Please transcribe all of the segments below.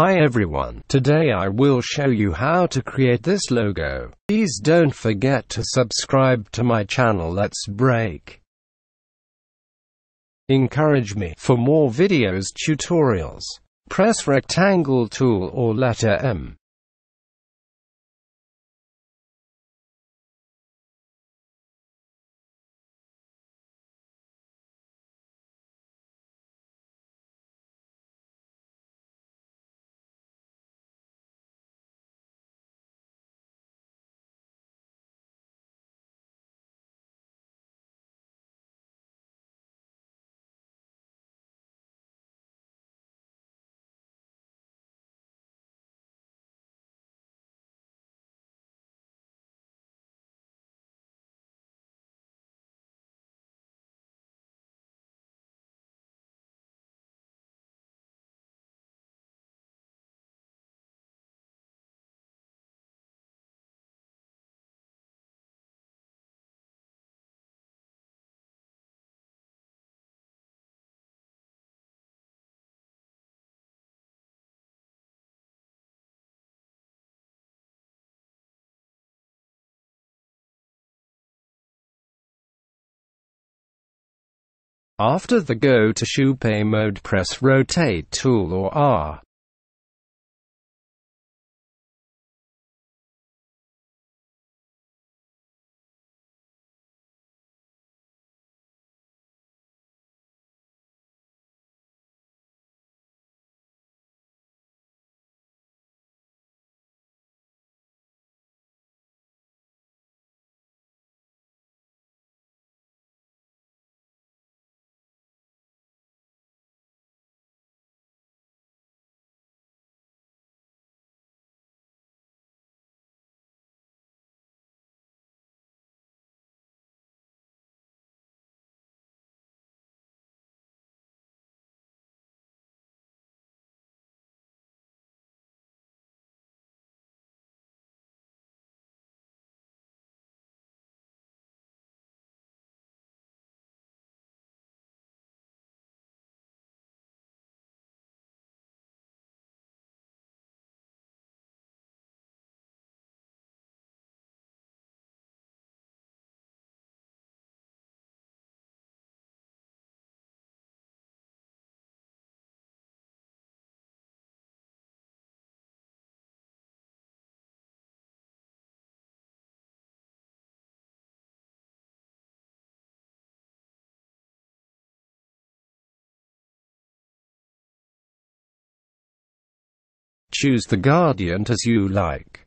Hi everyone, today I will show you how to create this logo. Please don't forget to subscribe to my channel Let's Break. Encourage me for more videos tutorials. Press rectangle tool or letter M. After the go to Shupei mode press rotate tool or R. Choose the Guardian as you like.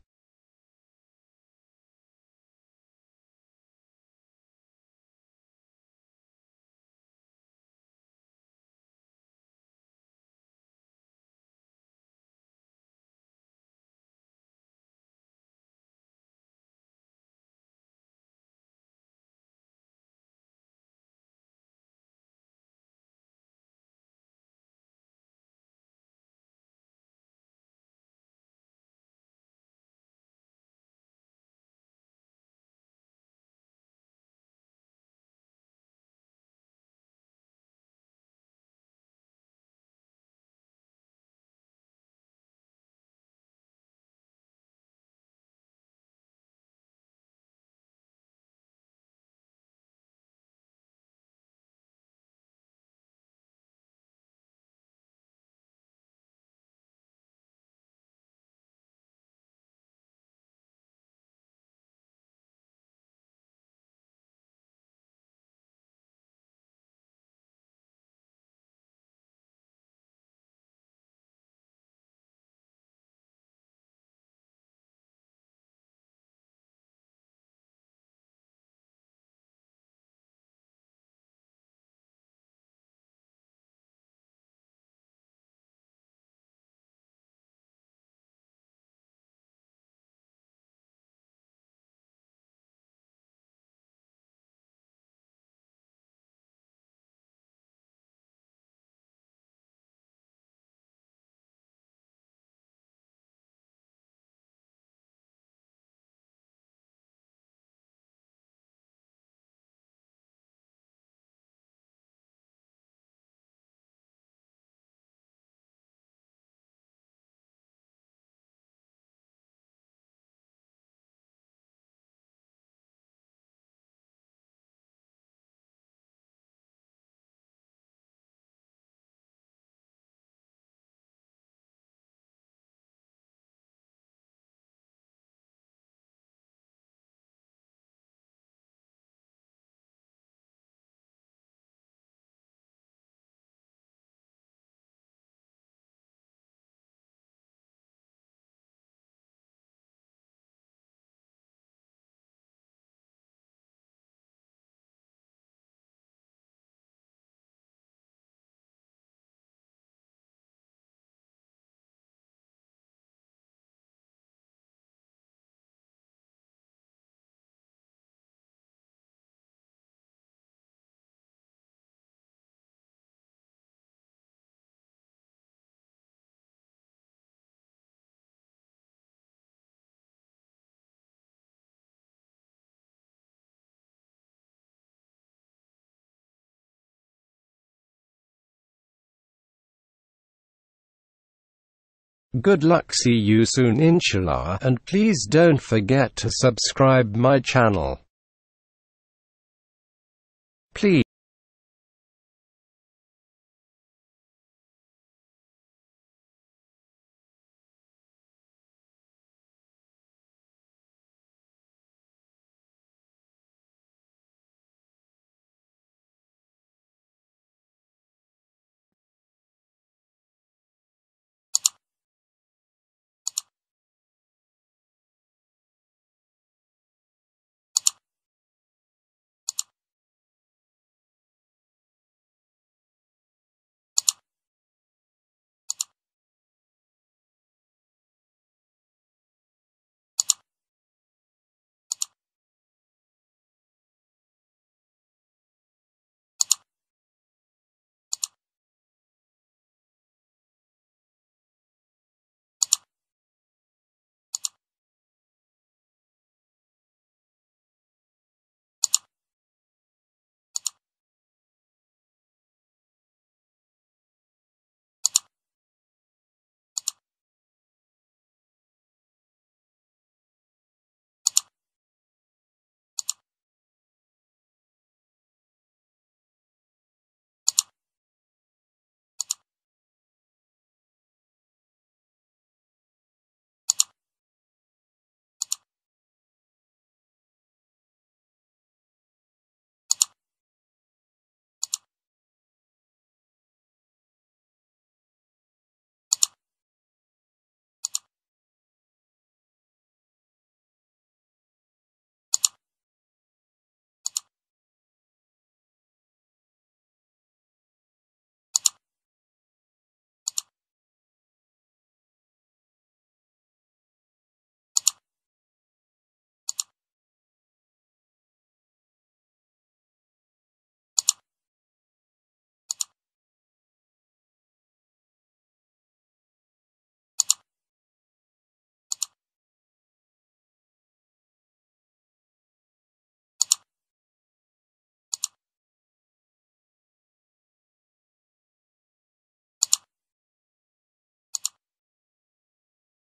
Good luck see you soon inshallah and please don't forget to subscribe my channel. Please